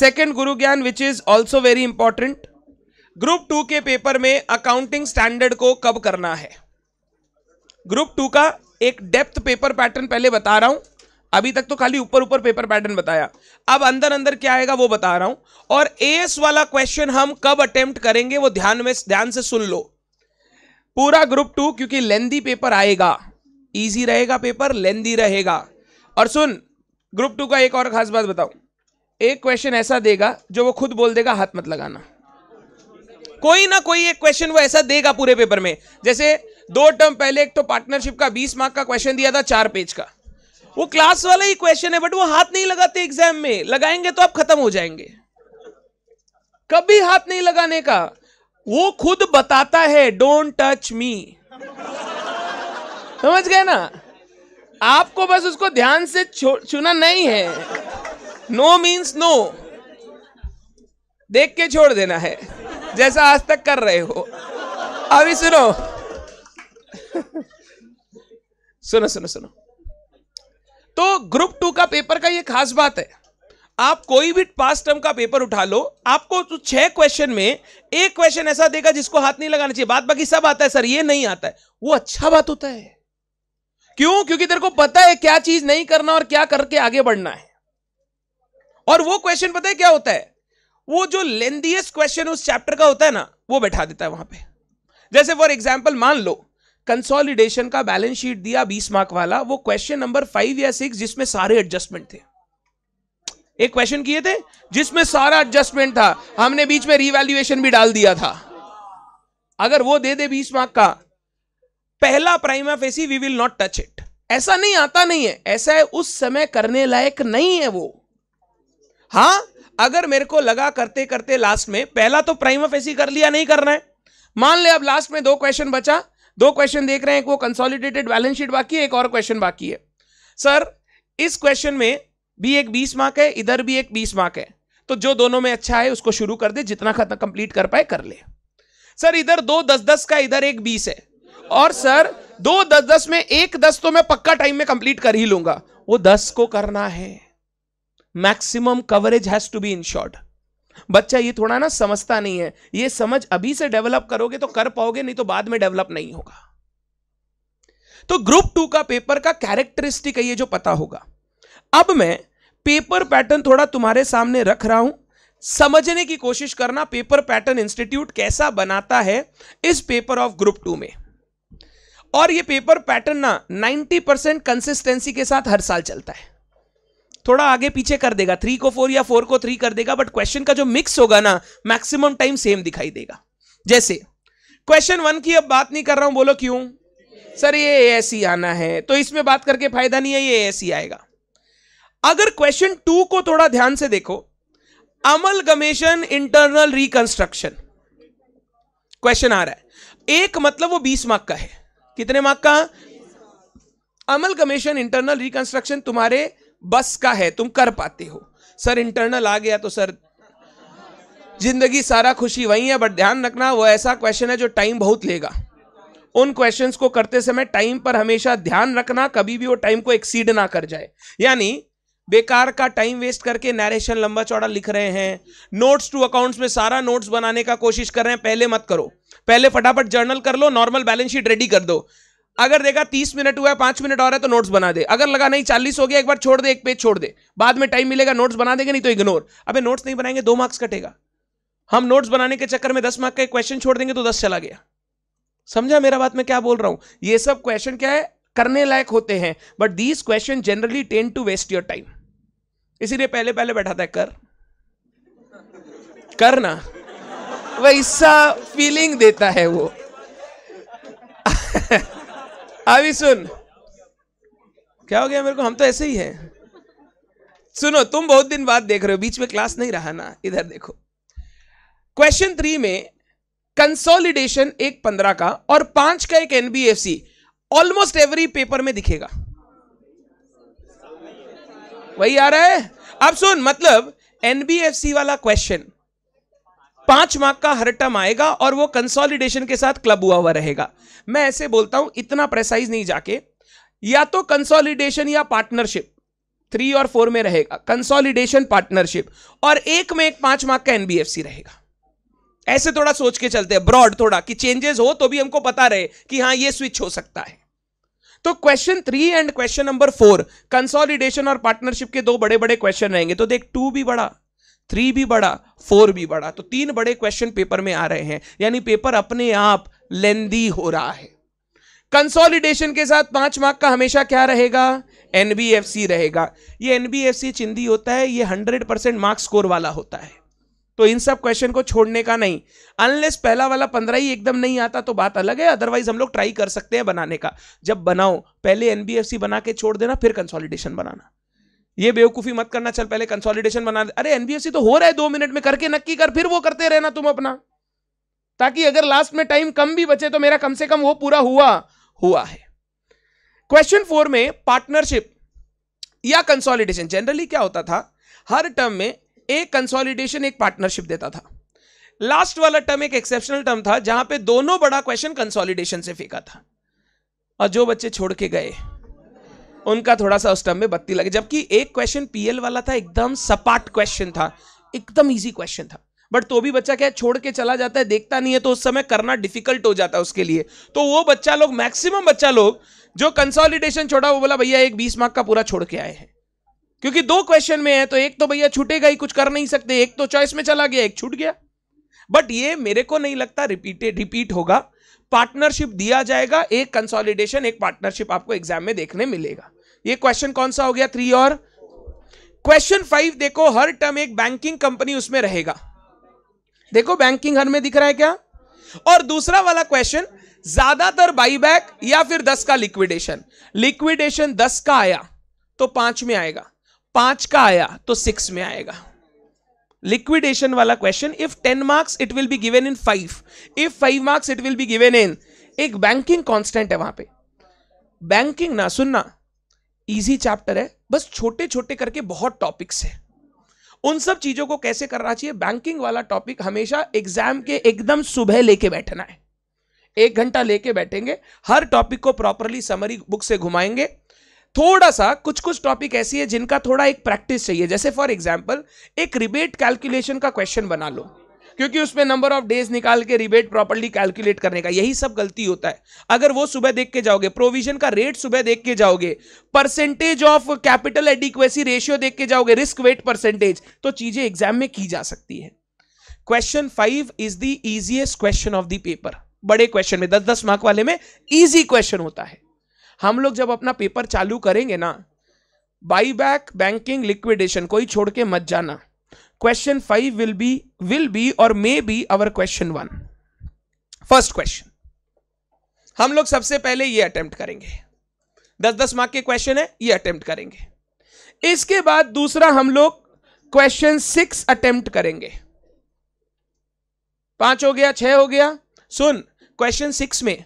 second गुरु ज्ञान which is also very important group two के पेपर में अकाउंटिंग स्टैंडर्ड को कब करना है ग्रुप टू का एक डेप्थ पेपर पैटर्न पहले बता रहा हूं अभी तक तो खाली ऊपर ऊपर पेपर पैटर्न बताया अब अंदर अंदर क्या आएगा वो बता रहा हूं और एस वाला क्वेश्चन हम कब अटेम्प्ट करेंगे वो ध्यान में ध्यान से सुन लो पूरा ग्रुप टू क्योंकि लेंदी पेपर आएगा इजी रहेगा पेपर लेंदी रहेगा और सुन ग्रुप टू का एक और खास बात बताऊं एक क्वेश्चन ऐसा देगा जो वो खुद बोल देगा हाथ मत लगाना कोई ना कोई एक क्वेश्चन वो ऐसा देगा पूरे पेपर में जैसे दो टर्म पहले एक तो पार्टनरशिप का बीस मार्क का क्वेश्चन दिया था चार पेज का वो क्लास वाला ही क्वेश्चन है बट वो हाथ नहीं लगाते एग्जाम में लगाएंगे तो आप खत्म हो जाएंगे कभी हाथ नहीं लगाने का वो खुद बताता है डोंट टच मी समझ गए ना आपको बस उसको ध्यान से चुना नहीं है नो मीन्स नो देख के छोड़ देना है जैसा आज तक कर रहे हो अभी सुनो सुनो सुनो सुनो तो ग्रुप टू का पेपर का ये खास बात है आप कोई भी पास टर्म का पेपर उठा लो आपको तो छह क्वेश्चन में एक क्वेश्चन ऐसा देगा जिसको हाथ नहीं लगाना चाहिए बात बाकी सब आता है सर ये नहीं आता है वो अच्छा बात होता है क्यों क्योंकि तेरे को पता है क्या चीज नहीं करना और क्या करके आगे बढ़ना है और वो क्वेश्चन पता है क्या होता है वो जो लेंदीएस्ट क्वेश्चन उस चैप्टर का होता है ना वो बैठा देता है वहां पे जैसे फॉर एग्जाम्पल मान लो कंसोलिडेशन का बैलेंस शीट दिया बीस मार्क वाला वो क्वेश्चन नंबर फाइव या सिक्स जिसमें सारे एडजस्टमेंट थे एक क्वेश्चन किए थे जिसमें सारा एडजस्टमेंट था हमने बीच में रिवैल्यूएशन भी डाल दिया था अगर वो दे दे बीस मार्क का पहला prime of AC we will not touch it ऐसा नहीं आता नहीं है ऐसा है उस समय करने लायक नहीं है वो हां अगर मेरे को लगा करते करते लास्ट में पहला तो प्राइम ऑफ एसी कर लिया नहीं करना है मान ले अब लास्ट में दो क्वेश्चन बचा दो क्वेश्चन देख रहे हैं एक वो कंसोलिडेटेड बैलेंस शीट बाकी है एक और क्वेश्चन बाकी है सर इस क्वेश्चन में भी एक बीस मार्क है इधर भी एक बीस मार्क है तो जो दोनों में अच्छा है उसको शुरू कर दे जितना खत्म कंप्लीट कर पाए कर ले सर इधर दो दस दस का इधर एक बीस है और सर दो दस दस में एक दस तो मैं पक्का टाइम में कंप्लीट कर ही लूंगा वो दस को करना है maximum coverage has to be short बच्चा ये थोड़ा ना समझता नहीं है ये समझ अभी से डेवलप करोगे तो कर पाओगे नहीं तो बाद में डेवलप नहीं होगा तो ग्रुप टू का पेपर का कैरेक्टरिस्टिक है ये जो पता होगा अब मैं पेपर पैटर्न थोड़ा तुम्हारे सामने रख रहा हूं समझने की कोशिश करना पेपर पैटर्न इंस्टीट्यूट कैसा बनाता है इस पेपर ऑफ ग्रुप टू में और ये पेपर पैटर्न ना 90 परसेंट कंसिस्टेंसी के साथ हर साल चलता है थोड़ा आगे पीछे कर देगा थ्री को फोर या फोर को थ्री कर देगा बट क्वेश्चन का जो मिक्स होगा ना मैक्सिमम टाइम सेम दिखाई देगा जैसे क्वेश्चन वन की अब बात नहीं कर रहा हूं बोलो क्यों सर ये ऐसी आना है तो इसमें बात करके फायदा नहीं है ये ऐसी आएगा अगर क्वेश्चन टू को थोड़ा ध्यान से देखो amalgamation internal reconstruction question आ रहा है एक मतलब वो बीस मार्क का है कितने मार्क का अमल गमेशन इंटरनल रिकंस्ट्रक्शन तुम्हारे बस का है तुम कर पाते हो सर इंटरनल आ गया तो सर जिंदगी सारा खुशी वही है बट ध्यान रखना वो ऐसा क्वेश्चन है जो टाइम बहुत लेगा उन क्वेश्चंस को करते समय टाइम पर हमेशा ध्यान रखना कभी भी वो टाइम को एक्सीड ना कर जाए यानी बेकार का टाइम वेस्ट करके नरेशन लंबा चौड़ा लिख रहे हैं नोट्स टू अकाउंट्स में सारा नोट्स बनाने का कोशिश कर रहे हैं पहले मत करो पहले फटाफट जर्नल कर लो नॉर्मल बैलेंस शीट रेडी कर दो अगर देखा तीस मिनट हुआ है पांच मिनट और है तो नोट्स बना दे अगर लगा नहीं चालीस हो गया एक बार छोड़ दे एक पेज छोड़ दे बाद में टाइम मिलेगा नोट्स बना देंगे नहीं तो इग्नोर अबे नोट्स नहीं बनाएंगे दो मार्क्स कटेगा हम नोट्स बनाने के चक्कर में दस मार्क का क्वेश्चन छोड़ देंगे तो दस चला गया समझा मेरा बात मैं क्या बोल रहा हूं ये सब क्वेश्चन क्या है करने लायक होते हैं but these question generally tend to waste your time इसीलिए पहले पहले बैठा था कर करना वैसा फीलिंग देता है वो अभी सुन क्या हो गया मेरे को हम तो ऐसे ही हैं सुनो तुम बहुत दिन बाद देख रहे हो बीच में क्लास नहीं रहा ना इधर देखो क्वेश्चन थ्री में कंसोलिडेशन एक पंद्रह का और पांच का एक एनबीएफसी ऑलमोस्ट एवरी पेपर में दिखेगा वही आ रहा है अब सुन मतलब एनबीएफसी वाला क्वेश्चन पांच मार्क का हर टर्म आएगा और वो कंसोलिडेशन के साथ क्लब हुआ हुआ रहेगा मैं ऐसे बोलता हूं इतना प्रेसाइज नहीं जाके या तो कंसोलिडेशन या पार्टनरशिप थ्री और फोर में रहेगा कंसोलिडेशन पार्टनरशिप और एक में एक पांच मार्क का एनबीएफसी रहेगा ऐसे थोड़ा सोच के चलते हैं ब्रॉड थोड़ा कि चेंजेस हो तो भी हमको पता रहे कि हाँ ये स्विच हो सकता है तो question three and question number four consolidation और पार्टनरशिप के दो बड़े बड़े क्वेश्चन रहेंगे तो देख टू भी बड़ा थ्री भी बड़ा फोर भी बड़ा तो तीन बड़े क्वेश्चन पेपर में आ रहे हैं यानी पेपर अपने आप लेंदी हो रहा है कंसोलिडेशन के साथ पांच मार्क का हमेशा क्या रहेगा एनबीएफसी रहेगा ये एनबीएफसी चिंदी होता है ये हंड्रेड परसेंट मार्क्स स्कोर वाला होता है तो इन सब क्वेश्चन को छोड़ने का नहीं अनलेस पहला वाला पंद्रह ही एकदम नहीं आता तो बात अलग है अदरवाइज हम लोग ट्राई कर सकते हैं बनाने का जब बनाओ पहले एनबीएफसी बना के छोड़ देना फिर कंसोलिडेशन बनाना ये बेवकूफी मत करना चल पहले कंसोलिडेशन बना दे अरे एनबीएससी तो हो रहा है दो मिनट में करके नक्की कर फिर वो करते रहना तुम अपना ताकि अगर लास्ट में टाइम कम भी बचे तो मेरा कम से कम वो पूरा हुआ हुआ है क्वेश्चन फोर में पार्टनरशिप या कंसोलिडेशन जनरली क्या होता था हर टर्म में एक कंसोलिडेशन एक पार्टनरशिप देता था लास्ट वाला टर्म एक एक्सेप्शनल टर्म था जहां पे दोनों बड़ा क्वेश्चन कंसोलिडेशन से फेंका था और जो बच्चे छोड़ के गए उनका थोड़ा सा उस टाइम में बत्ती लगे जबकि एक क्वेश्चन पीएल वाला था एकदम सपाट क्वेश्चन था एकदम इजी क्वेश्चन था बट तो भी बच्चा क्या छोड़ के चला जाता है देखता नहीं है तो उस समय करना डिफिकल्ट हो जाता है उसके लिए तो वो बच्चा लोग मैक्सिमम बच्चा लोग जो कंसोलिडेशन छोड़ा वो बोला भैया एक बीस मार्क का पूरा छोड़ के आए हैं क्योंकि दो क्वेश्चन में है तो एक तो भैया छूटेगा ही कुछ कर नहीं सकते एक तो चॉइस में चला गया एक छूट गया बट ये मेरे को नहीं लगता रिपीटेड रिपीट होगा पार्टनरशिप दिया जाएगा एक कंसोलिडेशन एक पार्टनरशिप आपको एग्जाम में देखने मिलेगा ये क्वेश्चन कौन सा हो गया थ्री और क्वेश्चन फाइव देखो हर टर्म एक बैंकिंग कंपनी उसमें रहेगा देखो बैंकिंग हर में दिख रहा है क्या और दूसरा वाला क्वेश्चन ज्यादातर बाईबैक या फिर दस का लिक्विडेशन लिक्विडेशन दस का आया तो पांच में आएगा पांच का आया तो सिक्स में आएगा लिक्विडेशन वाला question if ten marks it will be given in five if five marks it will be given in एक बैंकिंग कॉन्स्टेंट है वहां पे बैंकिंग ना सुनना ईजी चैप्टर है बस छोटे छोटे करके बहुत टॉपिक्स है उन सब चीजों को कैसे करना चाहिए बैंकिंग वाला टॉपिक हमेशा एग्जाम के एकदम सुबह लेके बैठना है एक घंटा लेके बैठेंगे हर टॉपिक को प्रॉपरली समरी बुक से घुमाएंगे थोड़ा सा कुछ कुछ टॉपिक ऐसी है जिनका थोड़ा एक प्रैक्टिस चाहिए जैसे फॉर एग्जाम्पल एक रिबेट कैलकुलेशन का क्वेश्चन बना लो क्योंकि उसमें नंबर ऑफ डेज निकाल के रिबेट प्रॉपर्ली कैलकुलेट करने का यही सब गलती होता है अगर वो सुबह देख के जाओगे प्रोविजन का रेट सुबह देख के जाओगे percentage of capital adequacy ratio देख के जाओगे रिस्क वेट परसेंटेज तो चीजें एग्जाम में की जा सकती है question five is the easiest question of the paper बड़े क्वेश्चन में दस दस मार्क वाले में इजी क्वेश्चन होता है हम लोग जब अपना पेपर चालू करेंगे ना बाई बैक बैंकिंग लिक्विडेशन कोई छोड़ के मत जाना question five will be will be और maybe our question one first question हम लोग सबसे पहले ये अटेम्प्ट करेंगे दस दस मार्क के क्वेश्चन है ये अटेम्प्ट करेंगे इसके बाद दूसरा हम लोग क्वेश्चन सिक्स अटेम्प्ट करेंगे पांच हो गया छह हो गया सुन क्वेश्चन सिक्स में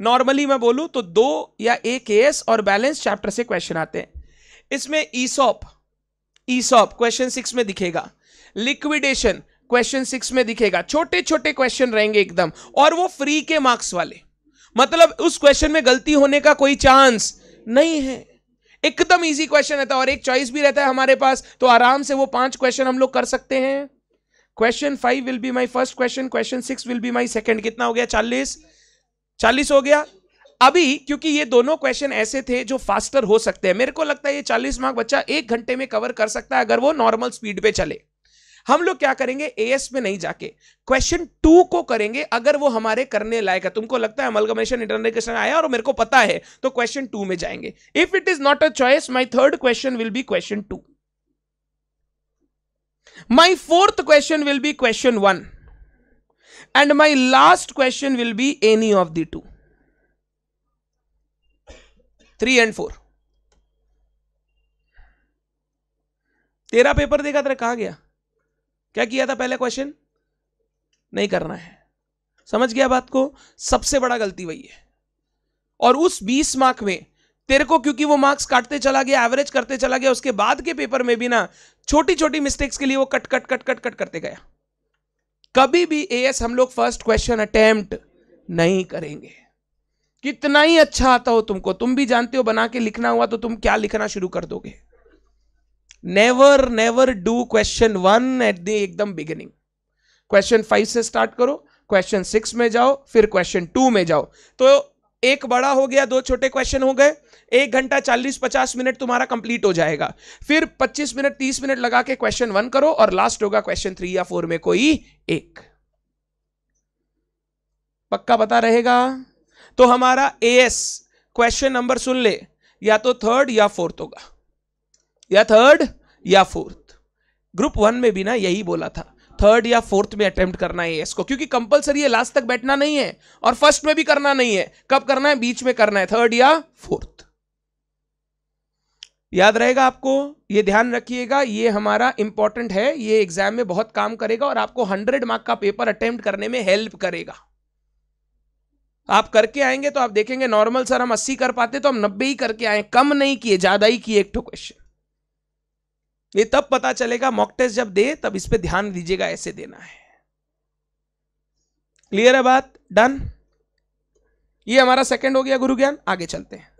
नॉर्मली मैं बोलूं तो दो या एक एस और बैलेंस चैप्टर से क्वेश्चन आते हैं इसमें ईसॉप ईसॉप क्वेश्चन सिक्स में दिखेगा लिक्विडेशन क्वेश्चन सिक्स में दिखेगा छोटे छोटे क्वेश्चन रहेंगे एकदम और वो फ्री के मार्क्स वाले मतलब उस क्वेश्चन में गलती होने का कोई चांस नहीं है एकदम इजी क्वेश्चन रहता है और एक चॉइस भी रहता है हमारे पास तो आराम से वो पांच क्वेश्चन हम लोग कर सकते हैं question five will be my first question question six will be my second कितना हो गया चालीस चालीस हो गया अभी क्योंकि ये दोनों क्वेश्चन ऐसे थे जो फास्टर हो सकते हैं मेरे को लगता है ये चालीस मार्क बच्चा एक घंटे में कवर कर सकता है अगर वो नॉर्मल स्पीड पे चले हम लोग क्या करेंगे एएस में नहीं जाके क्वेश्चन टू को करेंगे अगर वो हमारे करने लायक है तुमको लगता है अमलगमेशन इंटरनेशन आया और मेरे को पता है तो क्वेश्चन टू में जाएंगे if it is not a choice my third question will be question two my fourth question will be question one and my last question will be any of the two three and four तेरा paper देखा तेरा कहा गया क्या किया था पहले question नहीं करना है समझ गया बात को सबसे बड़ा गलती वही है और उस 20 मार्क में तेरे को क्योंकि वो मार्क्स काटते चला गया एवरेज करते चला गया उसके बाद के पेपर में भी ना छोटी छोटी मिस्टेक्स के लिए वो cut cut cut cut cut करते गया कभी भी एएस हम लोग फर्स्ट क्वेश्चन अटेम्प्ट नहीं करेंगे कितना ही अच्छा आता हो तुमको तुम भी जानते हो बना के लिखना हुआ तो तुम क्या लिखना शुरू कर दोगे never never do question one at the एकदम बिगिनिंग क्वेश्चन फाइव से स्टार्ट करो क्वेश्चन सिक्स में जाओ फिर क्वेश्चन टू में जाओ तो एक बड़ा हो गया दो छोटे क्वेश्चन हो गए एक घंटा चालीस पचास मिनट तुम्हारा कंप्लीट हो जाएगा फिर पच्चीस मिनट तीस मिनट लगा के क्वेश्चन वन करो और लास्ट होगा क्वेश्चन थ्री या फोर में कोई एक पक्का पता रहेगा तो हमारा एएस क्वेश्चन नंबर सुन ले या तो थर्ड या फोर्थ होगा या थर्ड या फोर्थ ग्रुप वन में भी ना यही बोला था थर्ड या फोर्थ में अटेम्प्ट करना है इसको क्योंकि कंपलसरी है लास्ट तक बैठना नहीं है और फर्स्ट में भी करना नहीं है कब करना है बीच में करना है थर्ड या फोर्थ याद रहेगा आपको ये ध्यान रखिएगा ये हमारा इंपॉर्टेंट है ये एग्जाम में बहुत काम करेगा और आपको हंड्रेड मार्क का पेपर अटेम्प्ट करने में हेल्प करेगा आप करके आएंगे तो आप देखेंगे नॉर्मल सर हम अस्सी कर पाते तो हम नब्बे ही करके आए कम नहीं किए ज्यादा ही किए एक तो क्वेश्चन ये तब पता चलेगा मॉक टेस्ट जब दे तब इस पर ध्यान दीजिएगा ऐसे देना है क्लियर है बात डन ये हमारा सेकंड हो गया गुरु ज्ञान आगे चलते हैं